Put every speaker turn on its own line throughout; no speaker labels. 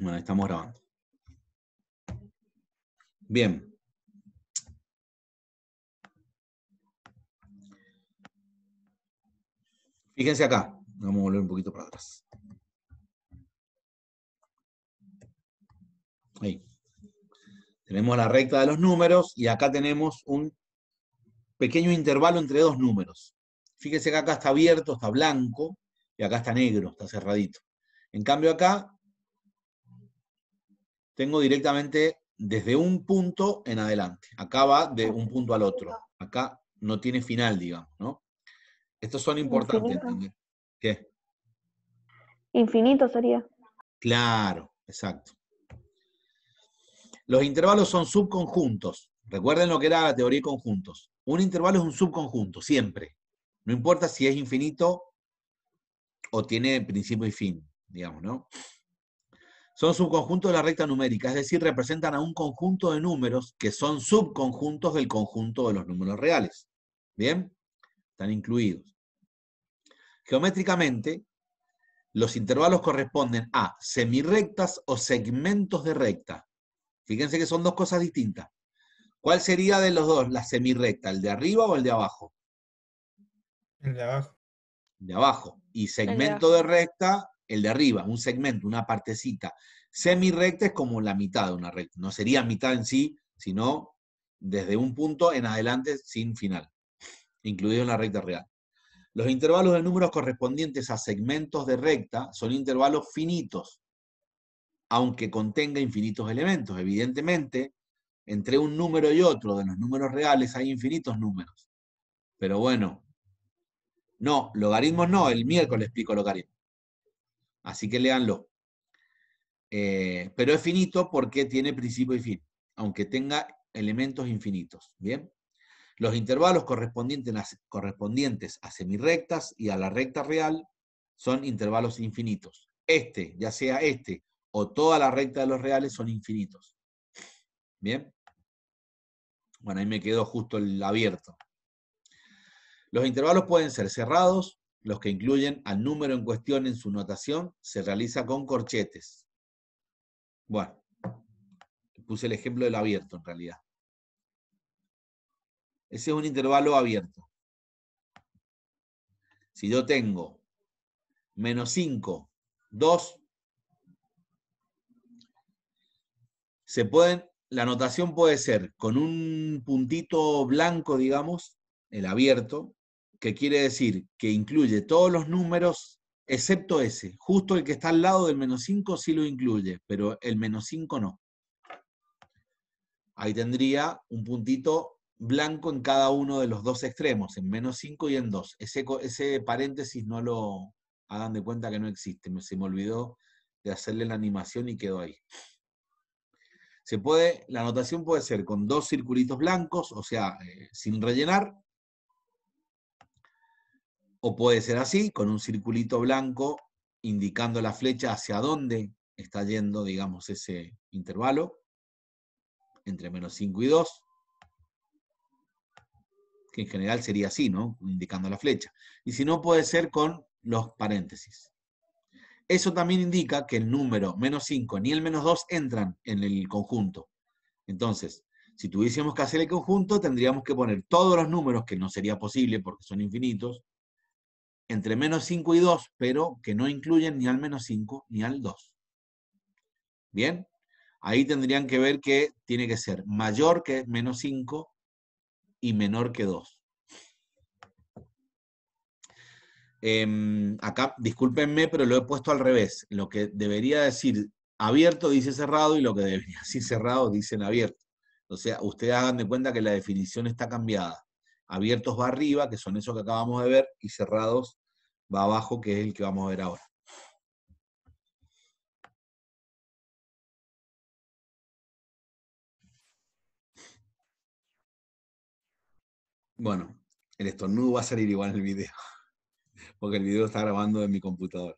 Bueno, estamos grabando. Bien. Fíjense acá. Vamos a volver un poquito para atrás. Ahí. Tenemos la recta de los números y acá tenemos un pequeño intervalo entre dos números. Fíjense que acá está abierto, está blanco, y acá está negro, está cerradito. En cambio acá tengo directamente desde un punto en adelante. Acá va de un punto al otro. Acá no tiene final, digamos, ¿no? Estos son importantes. ¿Qué? Infinito sería. Claro, exacto. Los intervalos son subconjuntos. Recuerden lo que era la teoría de conjuntos. Un intervalo es un subconjunto, siempre. No importa si es infinito o tiene principio y fin, digamos, ¿no? son subconjuntos de la recta numérica, es decir, representan a un conjunto de números que son subconjuntos del conjunto de los números reales. ¿Bien? Están incluidos. Geométricamente, los intervalos corresponden a semirectas o segmentos de recta. Fíjense que son dos cosas distintas. ¿Cuál sería de los dos la semirecta? ¿El de arriba o el de abajo? El de abajo. De abajo. Y segmento de recta el de arriba, un segmento, una partecita semirecta es como la mitad de una recta. No sería mitad en sí, sino desde un punto en adelante sin final, incluido en la recta real. Los intervalos de números correspondientes a segmentos de recta son intervalos finitos, aunque contenga infinitos elementos. Evidentemente, entre un número y otro de los números reales hay infinitos números. Pero bueno, no, logaritmos no, el miércoles explico logaritmos. Así que léanlo. Eh, pero es finito porque tiene principio y fin, aunque tenga elementos infinitos. Bien. Los intervalos correspondientes a, correspondientes a semirrectas y a la recta real son intervalos infinitos. Este, ya sea este o toda la recta de los reales, son infinitos. Bien. Bueno, ahí me quedó justo el abierto. Los intervalos pueden ser cerrados, los que incluyen al número en cuestión en su notación, se realiza con corchetes. Bueno, puse el ejemplo del abierto en realidad. Ese es un intervalo abierto. Si yo tengo menos 5, 2, se pueden, la notación puede ser con un puntito blanco, digamos, el abierto, que quiere decir que incluye todos los números excepto ese. Justo el que está al lado del menos 5 sí lo incluye, pero el menos 5 no. Ahí tendría un puntito blanco en cada uno de los dos extremos, en menos 5 y en 2. Ese, ese paréntesis no lo hagan de cuenta que no existe. se me olvidó de hacerle la animación y quedó ahí. Se puede, la anotación puede ser con dos circulitos blancos, o sea, eh, sin rellenar, o puede ser así, con un circulito blanco indicando la flecha hacia dónde está yendo, digamos, ese intervalo, entre menos 5 y 2, que en general sería así, ¿no? Indicando la flecha. Y si no, puede ser con los paréntesis. Eso también indica que el número menos 5 ni el menos 2 entran en el conjunto. Entonces, si tuviésemos que hacer el conjunto, tendríamos que poner todos los números, que no sería posible porque son infinitos, entre menos 5 y 2, pero que no incluyen ni al menos 5 ni al 2. Bien, ahí tendrían que ver que tiene que ser mayor que menos 5 y menor que 2. Em, acá, discúlpenme, pero lo he puesto al revés. Lo que debería decir abierto dice cerrado y lo que debería decir cerrado dicen abierto. O sea, ustedes hagan de cuenta que la definición está cambiada abiertos va arriba, que son esos que acabamos de ver, y cerrados va abajo, que es el que vamos a ver ahora. Bueno, el estornudo va a salir igual en el video, porque el video está grabando en mi computadora.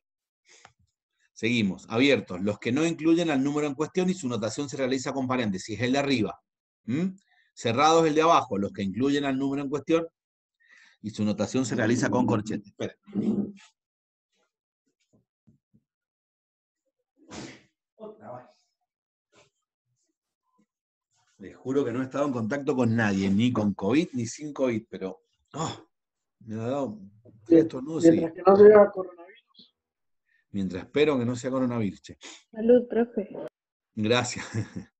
Seguimos, abiertos. Los que no incluyen al número en cuestión y su notación se realiza con paréntesis, es el de arriba. ¿Mm? Cerrados el de abajo, los que incluyen al número en cuestión, y su notación se realiza con corchete. Esperen. Les juro que no he estado en contacto con nadie, ni con COVID, ni sin COVID, pero oh, me ha dado estos no Mientras que no sea coronavirus. Mientras espero que no sea coronavirus. Salud, profe. Gracias.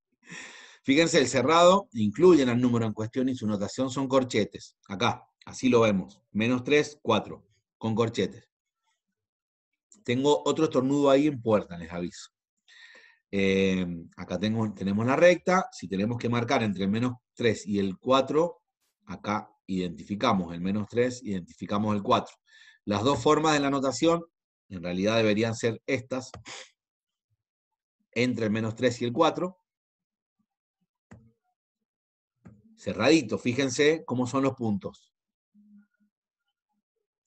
Fíjense, el cerrado incluyen al número en cuestión y su notación son corchetes. Acá, así lo vemos. Menos 3, 4, con corchetes. Tengo otro estornudo ahí en puerta, les aviso. Em, acá tengo, tenemos la recta. Si tenemos que marcar entre el menos 3 y el 4, acá identificamos el menos 3, identificamos el 4. Las dos formas de la notación, en realidad deberían ser estas, entre el menos 3 y el 4, cerradito. Fíjense cómo son los puntos.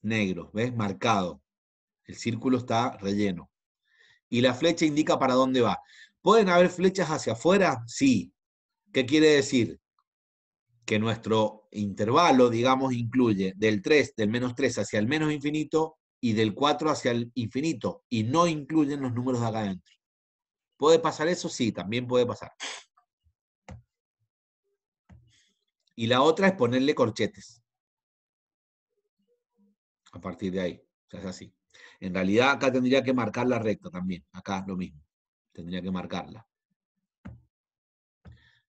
Negros, ¿ves? Marcado. El círculo está relleno. Y la flecha indica para dónde va. ¿Pueden haber flechas hacia afuera? Sí. ¿Qué quiere decir? Que nuestro intervalo, digamos, incluye del 3, del menos 3 hacia el menos infinito y del 4 hacia el infinito y no incluyen los números de acá adentro. ¿Puede pasar eso? Sí, también puede pasar. Y la otra es ponerle corchetes. A partir de ahí. O sea, es así. En realidad acá tendría que marcar la recta también. Acá lo mismo. Tendría que marcarla.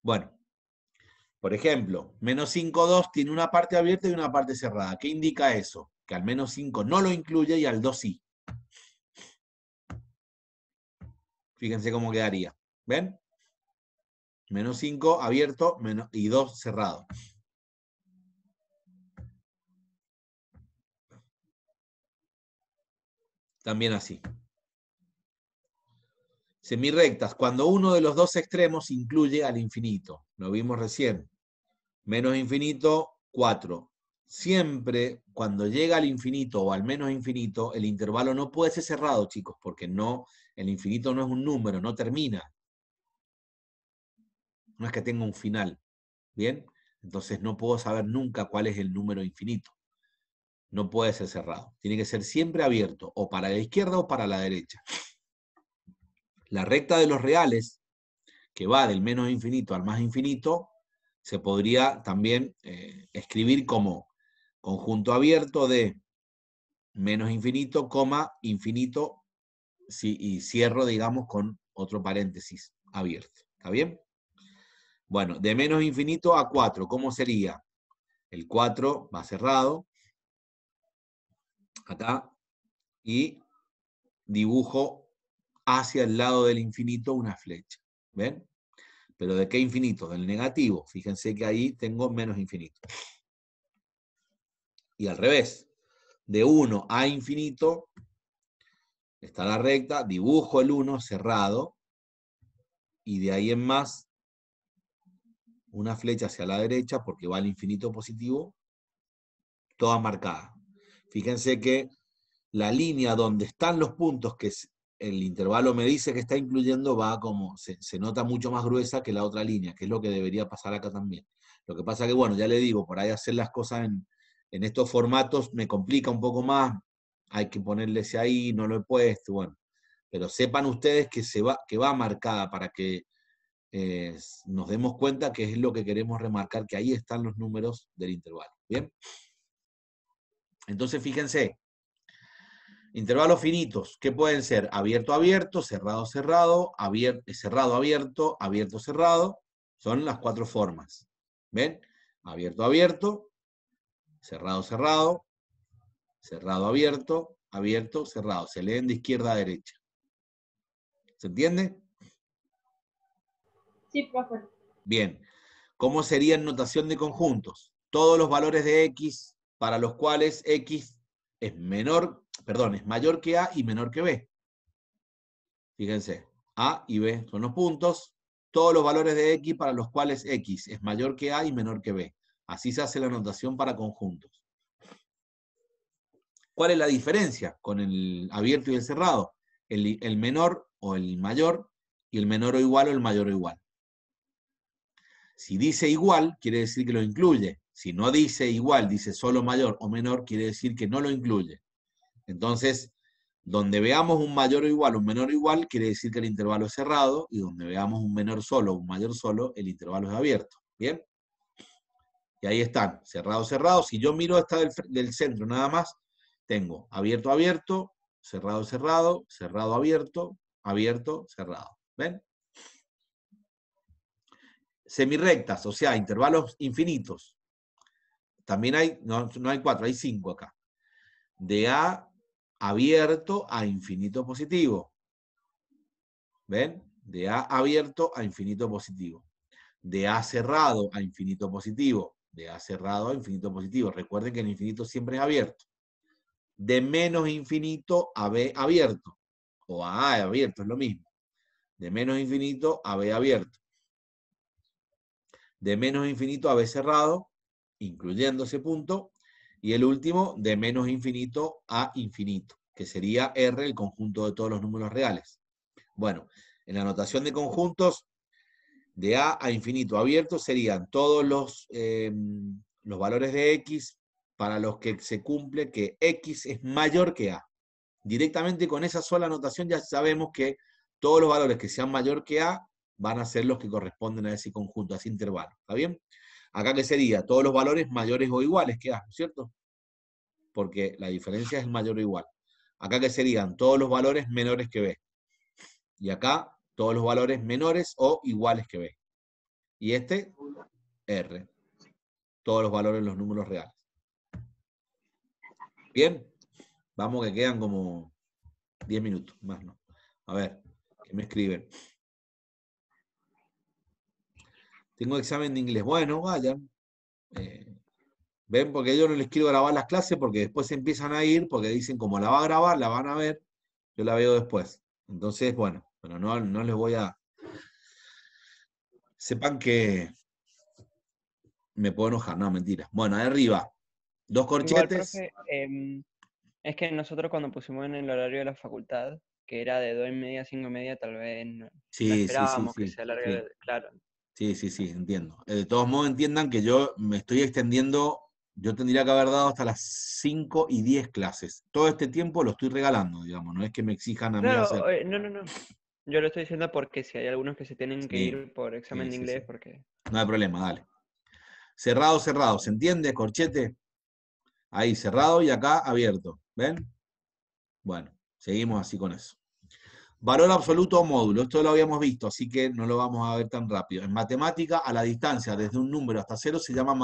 Bueno. Por ejemplo, menos 5, 2 tiene una parte abierta y una parte cerrada. ¿Qué indica eso? Que al menos 5 no lo incluye y al 2 sí. Fíjense cómo quedaría. ¿Ven? Menos 5 abierto menos, y 2 cerrado. También así. Semirectas, cuando uno de los dos extremos incluye al infinito. Lo vimos recién. Menos infinito, 4. Siempre cuando llega al infinito o al menos infinito, el intervalo no puede ser cerrado, chicos, porque no, el infinito no es un número, no termina no es que tenga un final. ¿Bien? Entonces no puedo saber nunca cuál es el número infinito. No puede ser cerrado. Tiene que ser siempre abierto, o para la izquierda o para la derecha. La recta de los reales, que va del menos infinito al más infinito, se podría también eh, escribir como conjunto abierto de menos infinito, coma, infinito, y cierro, digamos, con otro paréntesis abierto. ¿Está bien? Bueno, de menos infinito a 4, ¿cómo sería? El 4 va cerrado, acá, y dibujo hacia el lado del infinito una flecha. ¿Ven? ¿Pero de qué infinito? Del negativo. Fíjense que ahí tengo menos infinito. Y al revés, de 1 a infinito, está la recta, dibujo el 1 cerrado, y de ahí en más una flecha hacia la derecha porque va al infinito positivo, toda marcada. Fíjense que la línea donde están los puntos que el intervalo me dice que está incluyendo va como, se, nota mucho más gruesa que la otra línea, que es lo que debería pasar acá también. Lo que pasa que, bueno, ya le digo, por ahí hacer las cosas en, estos formatos me complica un poco más, hay que ponerles ahí, no lo he puesto, bueno. Pero sepan ustedes que, se va, que va marcada para que eh, nos demos cuenta que es lo que queremos remarcar, que ahí están los números del intervalo. ¿Bien? Entonces, fíjense, intervalos finitos, que pueden ser abierto, abierto, cerrado, cerrado, abierto, eh, cerrado, abierto, abierto, cerrado. Son las cuatro formas. ¿Ven? Abierto, abierto, cerrado, cerrado, cerrado, abierto, abierto, cerrado. Se leen de izquierda a derecha. ¿Se entiende? Sí, Bien. ¿Cómo sería en notación de conjuntos? Todos los valores de X para los cuales X es menor, perdón, es mayor que A y menor que B. Fíjense, A y B son los puntos. Todos los valores de X para los cuales X es mayor que A y menor que B. Así se hace la notación para conjuntos. ¿Cuál es la diferencia con el abierto y el cerrado? el menor o el mayor y el menor o igual o el mayor o igual. Si dice igual, quiere decir que lo incluye. Si no dice igual, dice solo mayor o menor, quiere decir que no lo incluye. Entonces, donde veamos un mayor o igual, un menor o igual, quiere decir que el intervalo es cerrado, y donde veamos un menor solo, un mayor solo, el intervalo es abierto. ¿Bien? Y ahí están, cerrado, cerrado. Si yo miro esta del, del centro nada más, tengo abierto, abierto, cerrado, cerrado, cerrado, abierto, abierto, cerrado. ¿Ven? semirrectas, o sea, intervalos infinitos. También hay, no, no hay cuatro, hay cinco acá. De A abierto a infinito positivo. ¿Ven? De A abierto a infinito positivo. De A cerrado a infinito positivo. De A cerrado a infinito positivo. Recuerden que el infinito siempre es abierto. De menos infinito a B abierto. O a A abierto, es lo mismo. De menos infinito a B abierto de menos infinito a b cerrado, incluyendo ese punto, y el último de menos infinito a infinito, que sería R, el conjunto de todos los números reales. Bueno, en la notación de conjuntos, de A a infinito abierto serían todos los, em, los valores de X para los que se cumple que X es mayor que A. Directamente con esa sola notación ya sabemos que todos los valores que sean mayor que A van a ser los que corresponden a ese conjunto, a ese intervalo. ¿Está bien? Acá ¿qué sería todos los valores mayores o iguales, es ¿cierto? Porque la diferencia es mayor o igual. Acá ¿qué serían todos los valores menores que B. Y acá todos los valores menores o iguales que B. Y este, R. Todos los valores en los números reales. Bien, vamos que quedan como 10 minutos, más no. A ver, ¿qué me escriben? tengo examen de inglés. Bueno, vayan. Eh, ven, porque yo no les quiero grabar las clases porque después empiezan a ir, porque dicen, como la va a grabar, la van a ver, yo la veo después. Entonces, bueno, pero no, no les voy a... Sepan que me puedo enojar, no, mentira. Bueno, ahí arriba, dos corchetes. Em, es que nosotros cuando pusimos en el horario de la facultad, que era de dos y media a cinco y media, tal vez no sí, sí, sí, que se alargue, claro. Sí, sí, sí, entiendo. Eh, de todos modos, entiendan que yo me estoy extendiendo, yo tendría que haber dado hasta las 5 y 10 clases. Todo este tiempo lo estoy regalando, digamos, no es que me exijan a mí hacer... No, no, no. Yo lo estoy diciendo porque si hay algunos que se tienen que ir por examen de inglés, porque... No hay problema, dale. Cerrado, cerrado, ¿se entiende? Corchete. Ahí, cerrado y acá abierto. ¿Ven? Bueno, seguimos así con eso. Valor absoluto o módulo, esto lo habíamos visto, así que no lo vamos a ver tan rápido. En matemática, a la distancia desde un número hasta cero se llama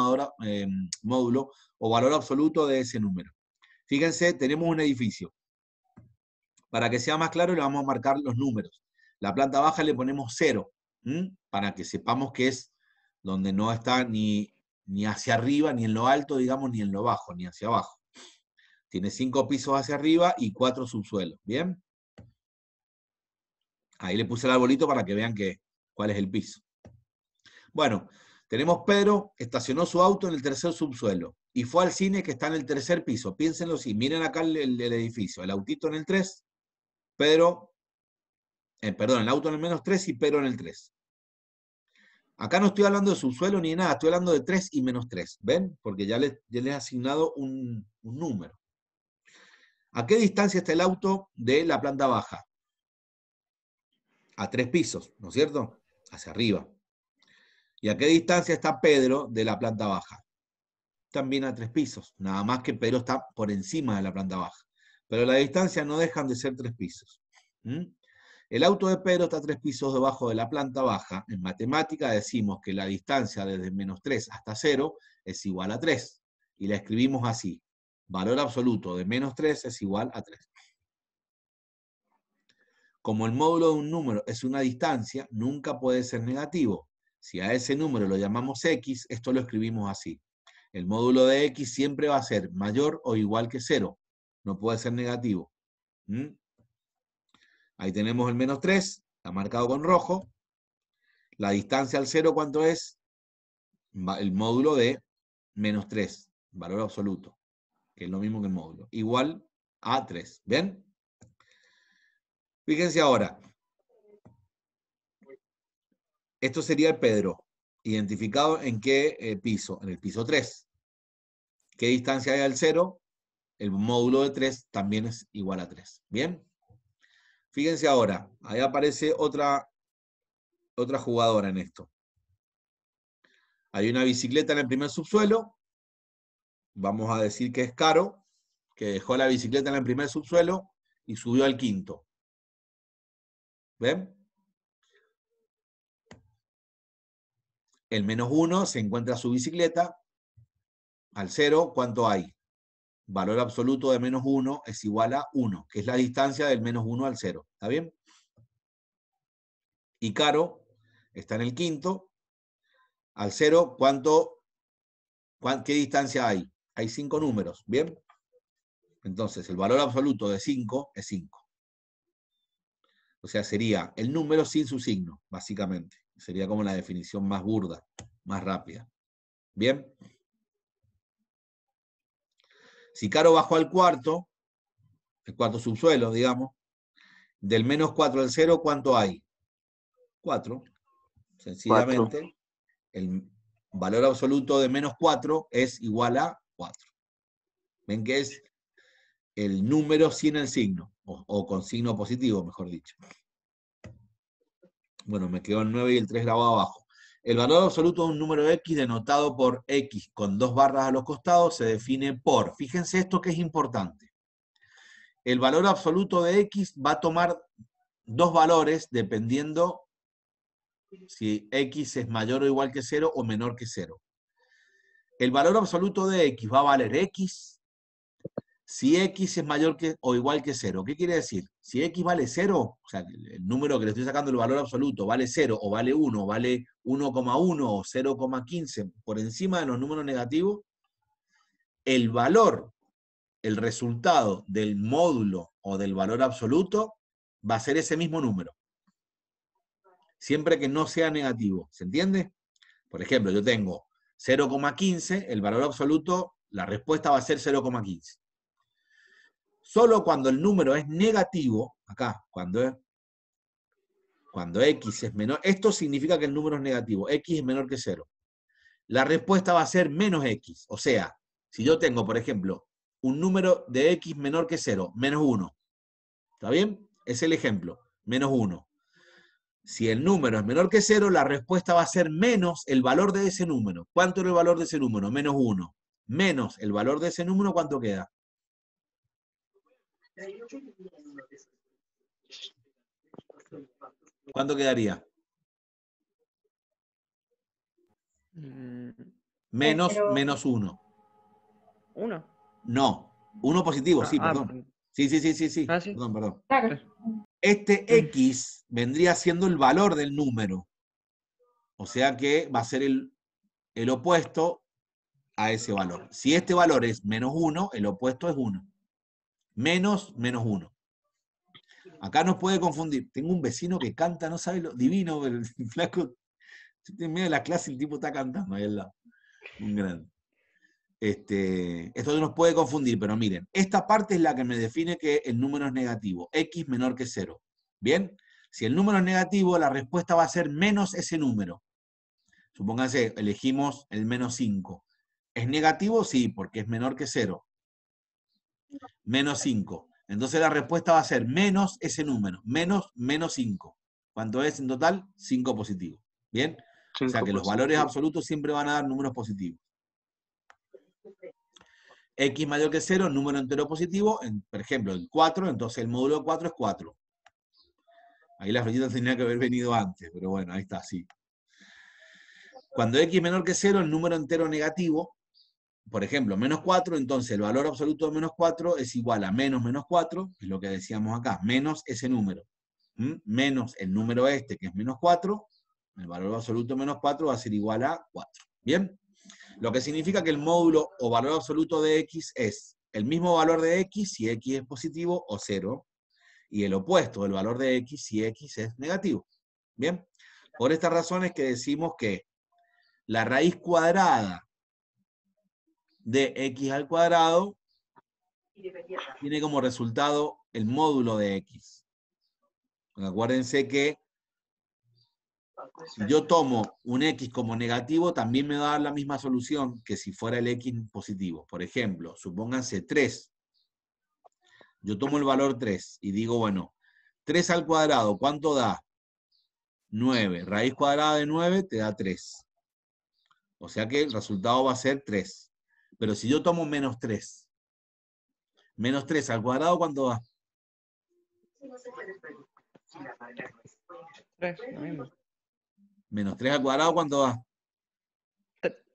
em, módulo o valor absoluto de ese número. Fíjense, tenemos un edificio. Para que sea más claro, le vamos a marcar los números. La planta baja le ponemos cero, para que sepamos que es donde no está ni, ni hacia arriba, ni en lo alto, digamos, ni en lo bajo, ni hacia abajo. Tiene cinco pisos hacia arriba y cuatro subsuelos, ¿bien? Ahí le puse el arbolito para que vean cuál es el piso. Bueno, tenemos Pedro, estacionó su auto en el tercer subsuelo y fue al cine que está en el tercer piso. Piénsenlo así, miren acá el, edificio, el autito en el 3, Pedro, eh, perdón, el auto en el menos 3 y Pedro en el 3. Acá no estoy hablando de subsuelo ni nada, estoy hablando de 3 y menos 3, ¿ven? Porque ya les, he asignado un número. ¿A qué distancia está el auto de la planta baja? a tres pisos, ¿no es cierto? Hacia arriba. ¿Y a qué distancia está Pedro de la planta baja? También a tres pisos, nada más que Pedro está por encima de la planta baja. Pero la distancia no dejan de ser tres pisos. El auto de Pedro está tres pisos debajo de la planta baja. En matemática decimos que la distancia desde menos 3 hasta 0 es igual a 3. Y la escribimos así. Valor absoluto de menos 3 es igual a 3. Como el módulo de un número es una distancia, nunca puede ser negativo. Si a ese número lo llamamos x, esto lo escribimos así. El módulo de x siempre va a ser mayor o igual que 0. No puede ser negativo. ¿Mm? Ahí tenemos el menos 3, está marcado con rojo. La distancia al 0, ¿cuánto es? El módulo de menos 3, valor absoluto, que es lo mismo que el módulo. Igual a 3. ¿Ven? Fíjense ahora. Esto sería el Pedro, identificado en qué eh, piso, en el piso 3. ¿Qué distancia hay al 0? El módulo de 3 también es igual a 3. ¿Bien? Fíjense ahora, ahí aparece otra, otra jugadora en esto. Hay una bicicleta en el primer subsuelo, vamos a decir que es Caro, que dejó la bicicleta en el primer subsuelo y subió al quinto. ¿Ven? El menos 1 se encuentra su bicicleta. Al 0, ¿cuánto hay? Valor absoluto de menos 1 es igual a 1, que es la distancia del menos 1 al 0. ¿Está bien? Y Caro está en el quinto. Al 0, ¿cuánto, ¿qué distancia hay? Hay 5 números. ¿Bien? Entonces, el valor absoluto de 5 es 5. O sea, sería el número sin su signo, básicamente. Sería como la definición más burda, más rápida. ¿Bien? Si Caro bajó al cuarto, el cuarto subsuelo, digamos, del menos 4 al 0, ¿cuánto hay? 4. Sencillamente, el valor absoluto de menos 4 es igual a 4. ¿Ven que es el número sin el signo? o, con signo positivo, mejor dicho. Bueno, me quedó el 9 y el 3 grabado abajo. El valor absoluto de un número x denotado por x con dos barras a los costados se define por, fíjense esto que es importante, el valor absoluto de x va a tomar dos valores dependiendo si x es mayor o igual que 0 o menor que 0. El valor absoluto de x va a valer x si x es mayor que o igual que 0. ¿Qué quiere decir? Si x vale 0, o sea, el número que le estoy sacando, el valor absoluto, vale 0 o vale 1, vale 1,1 o 0,15 por encima de los números negativos, el valor, el resultado del módulo o del valor absoluto va a ser ese mismo número. Siempre que no sea negativo, ¿se entiende? Por ejemplo, yo tengo 0,15, el valor absoluto, la respuesta va a ser 0,15. Solo cuando el número es negativo, acá, cuando cuando x es menor, esto significa que el número es negativo, x es menor que 0. La respuesta va a ser menos x, o sea, si yo tengo, por ejemplo, un número de x menor que 0, menos 1. ¿Está bien? Es el ejemplo, menos 1. Si el número es menor que 0, la respuesta va a ser menos el valor de ese número. ¿Cuánto era el valor de ese número? Menos 1. Menos el valor de ese número, ¿cuánto queda? ¿Cuánto quedaría? Mm, menos, menos uno. ¿Uno? No, uno positivo, sí, ah, ah, perdón. Sí, sí, sí, sí, sí. Ah, perdón, perdón. Este X vendría siendo el valor del número. O sea que va a ser el, el opuesto a ese valor. Si este valor es menos 1, el opuesto es 1 menos menos uno. Acá nos puede confundir. Tengo un vecino que canta, no sabe lo divino, el flaco, en medio de la clase el tipo está cantando ahí al lado. Un grande. Este, esto nos puede confundir, pero miren, esta parte es la que me define que el número es negativo, x menor que 0. ¿Bien? Si el número es negativo, la respuesta va a ser menos ese número. Supónganse, elegimos el menos 5. ¿Es negativo? Sí, porque es menor que 0 menos 5. Entonces la respuesta va a ser menos ese número, menos menos 5. ¿Cuánto es en total? 5 positivo. ¿Bien? o sea que los valores absolutos siempre van a dar números positivos. X mayor que 0, número entero positivo, por ejemplo, el 4, entonces el módulo 4 es 4. Ahí la flechita tenía que haber venido antes, pero bueno, ahí está, sí. Cuando x menor que 0, el número entero negativo, por ejemplo, menos 4, entonces el valor absoluto de menos 4 es igual a menos menos 4, es lo que decíamos acá, menos ese número, menos el número este que es menos 4, el valor absoluto de menos 4 va a ser igual a 4. ¿Bien? Lo que significa que el módulo o valor absoluto de x es el mismo valor de x si x es positivo o 0, y el opuesto del valor de x si x es negativo. ¿Bien? Por estas razones que decimos que la raíz cuadrada de x al cuadrado tiene como resultado el módulo de x. Acuérdense que si yo tomo un x como negativo, también me va a dar la misma solución que si fuera el x positivo. Por ejemplo, supónganse 3. Yo tomo el valor 3 y digo, bueno, 3 al cuadrado, ¿cuánto da? 9. Raíz cuadrada de 9 te da 3. O sea que el resultado va a ser 3. Pero si yo tomo menos 3, menos 3 al cuadrado, ¿cuánto va? 3, lo mismo. Menos 3 al cuadrado, ¿cuánto va?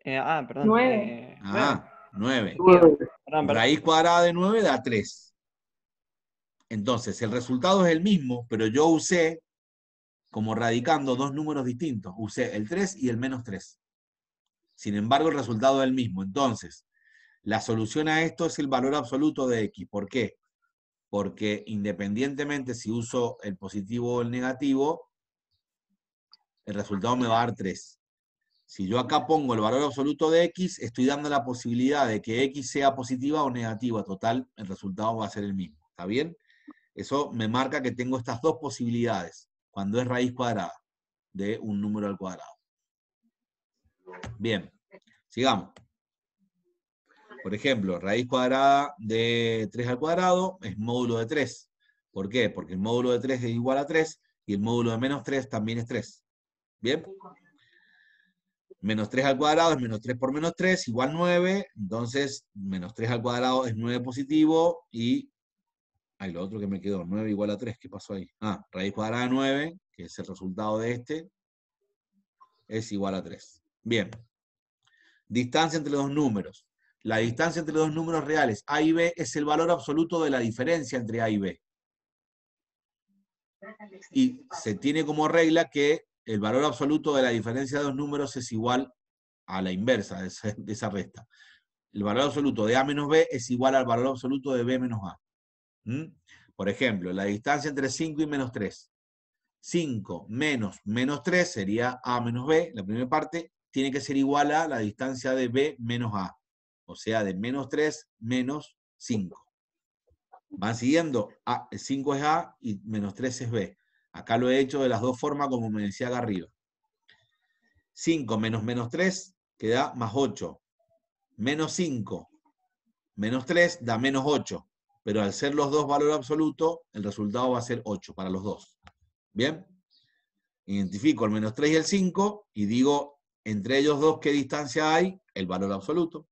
Eh, ah, perdón. 9. Eh, ah, 9. 9. Raíz cuadrada de 9 da 3. Entonces, el resultado es el mismo, pero yo usé, como radicando dos números distintos, usé el 3 y el menos 3. Sin embargo, el resultado es el mismo. Entonces, la solución a esto es el valor absoluto de X. ¿Por qué? Porque independientemente si uso el positivo o el negativo, el resultado me va a dar 3. Si yo acá pongo el valor absoluto de X, estoy dando la posibilidad de que X sea positiva o negativa. Total, el resultado va a ser el mismo. ¿Está bien? Eso me marca que tengo estas dos posibilidades cuando es raíz cuadrada de un número al cuadrado. Bien, sigamos. Por ejemplo, raíz cuadrada de 3 al cuadrado es módulo de 3. ¿Por qué? Porque el módulo de 3 es igual a 3 y el módulo de menos 3 también es 3. ¿Bien? Menos 3 al cuadrado es menos 3 por menos 3, igual 9. Entonces, menos 3 al cuadrado es 9 positivo y... Ahí lo otro que me quedó, 9 igual a 3, ¿qué pasó ahí? Ah, raíz cuadrada de 9, que es el resultado de este, es igual a 3. Bien. Distancia entre los números. La distancia entre dos números reales, A y B, es el valor absoluto de la diferencia entre A y B. Y se tiene como regla que el valor absoluto de la diferencia de dos números es igual a la inversa de esa resta. El valor absoluto de A menos B es igual al valor absoluto de B menos A. ¿Mm? Por ejemplo, la distancia entre 5 y menos 3. 5 menos menos 3 sería A menos B, la primera parte, tiene que ser igual a la distancia de B menos A. O sea, de menos 3, menos 5. Van siguiendo. A, 5 es A y menos 3 es B. Acá lo he hecho de las dos formas, como me decía acá arriba. 5 menos menos 3 queda más 8. Menos 5 menos 3 da menos 8. Pero al ser los dos valor absoluto, el resultado va a ser 8 para los dos. ¿Bien? Identifico el menos 3 y el 5 y digo, entre ellos dos, ¿qué distancia hay? El valor absoluto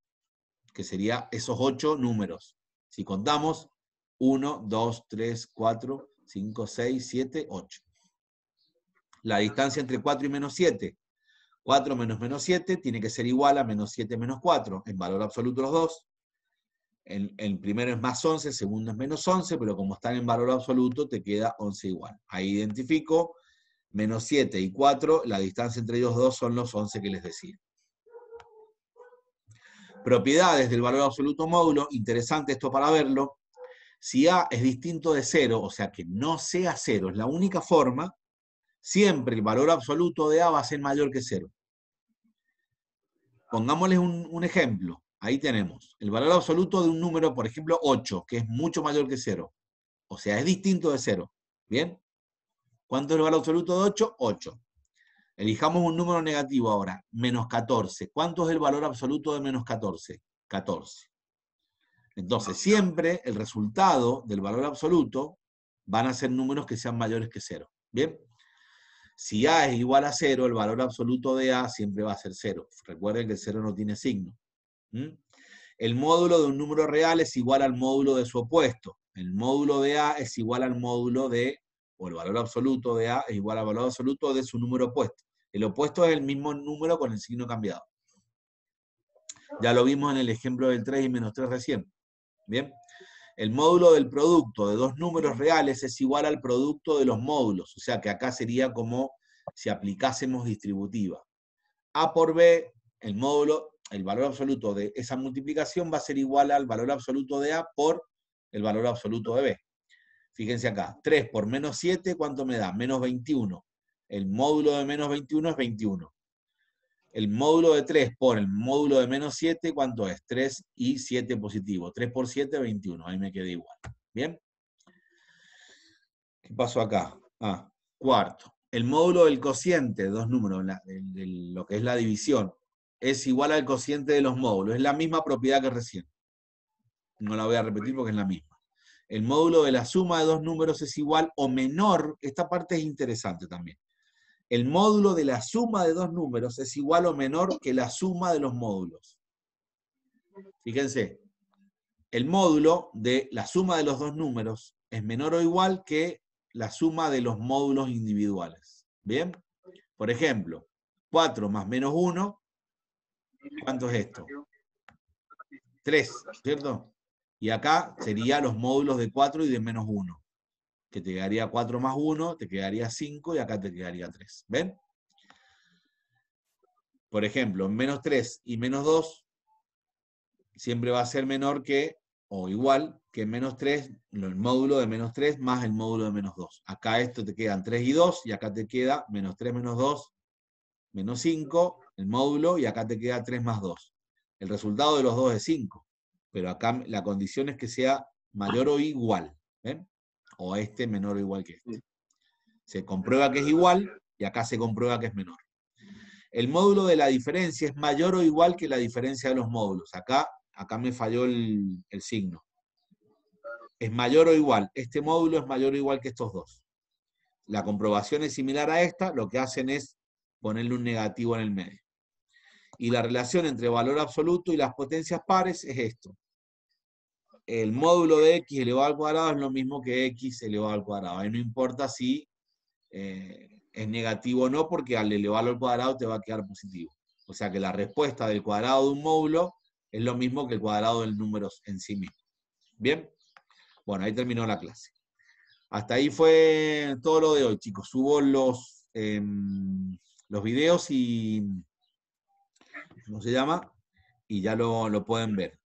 que sería esos ocho números. Si contamos, 1, 2, 3, 4, 5, 6, 7, 8. La distancia entre 4 y menos 7. 4 menos menos 7 tiene que ser igual a menos 7 menos 4, en valor absoluto los dos. El, el, primero es más 11, el segundo es menos 11, pero como están en valor absoluto, te queda 11 igual. Ahí identifico menos 7 y 4, la distancia entre ellos dos son los 11 que les decía. Propiedades del valor absoluto módulo, interesante esto para verlo. Si A es distinto de cero, o sea que no sea cero, es la única forma, siempre el valor absoluto de A va a ser mayor que cero. Pongámosles un, ejemplo. Ahí tenemos el valor absoluto de un número, por ejemplo, 8, que es mucho mayor que 0. O sea, es distinto de cero. ¿Bien? ¿Cuánto es el valor absoluto de 8? 8. Elijamos un número negativo ahora, menos 14. ¿Cuánto es el valor absoluto de menos 14? 14. Entonces, ah, siempre el resultado del valor absoluto van a ser números que sean mayores que 0. ¿Bien? Si A es igual a 0, el valor absoluto de A siempre va a ser 0. Recuerden que el 0 no tiene signo. ¿Mm? El módulo de un número real es igual al módulo de su opuesto. El módulo de A es igual al módulo de, o el valor absoluto de A es igual al valor absoluto de su número opuesto. El opuesto es el mismo número con el signo cambiado. Ya ah. lo vimos en el ejemplo del 3 y menos 3 recién. Bien. El módulo del producto de dos números reales es igual al producto de los módulos. O sea que acá sería como si aplicásemos distributiva. A por B, el módulo, el valor absoluto de esa multiplicación va a ser igual al valor absoluto de A por el valor absoluto de B. Fíjense acá, 3 por menos 7, ¿cuánto me da? Menos 21 el módulo de menos 21 es 21. El módulo de 3 por el módulo de menos 7, ¿cuánto es? 3 y 7 positivo. 3 por 7, 21. Ahí me quedé igual. ¿Bien? ¿Qué pasó acá? Ah, cuarto. El módulo del cociente, dos números, lo que es la división, es igual al cociente de los módulos. Es la misma propiedad que recién. No la voy a repetir porque es la misma. El módulo de la suma de dos números es igual o menor. Esta parte es interesante también el módulo de la suma de dos números es igual o menor que la suma de los módulos. Fíjense, el módulo de la suma de los dos números es menor o igual que la suma de los módulos individuales. ¿Bien? Por ejemplo, 4 más menos 1, ¿cuánto es esto? 3, ¿cierto? Y acá serían los módulos de 4 y de menos 1 que te quedaría 4 más 1, te quedaría 5 y acá te quedaría 3. ¿Ven? Por ejemplo, menos 3 y menos 2 siempre va a ser menor que, o igual, que menos 3, el módulo de menos 3 más el módulo de menos 2. Acá esto te quedan 3 y 2, y acá te queda menos 3 menos 2, menos 5, el módulo, y acá te queda 3 más 2. El resultado de los dos es 5, pero acá la condición es que sea mayor o igual. ¿Ven? o este menor o igual que este. Se comprueba que es igual y acá se comprueba que es menor. El módulo de la diferencia es mayor o igual que la diferencia de los módulos. Acá, acá me falló el, el signo. Es mayor o igual. Este módulo es mayor o igual que estos dos. La comprobación es similar a esta, lo que hacen es ponerle un negativo en el medio. Y la relación entre valor absoluto y las potencias pares es esto el módulo de x elevado al cuadrado es lo mismo que x elevado al cuadrado. Ahí no importa si eh, es negativo o no, porque al elevarlo al cuadrado te va a quedar positivo. O sea que la respuesta del cuadrado de un módulo es lo mismo que el cuadrado del número en sí mismo. ¿Bien? Bueno, ahí terminó la clase. Hasta ahí fue todo lo de hoy, chicos. Subo los, em, los videos y... ¿Cómo se llama? Y ya lo pueden ver.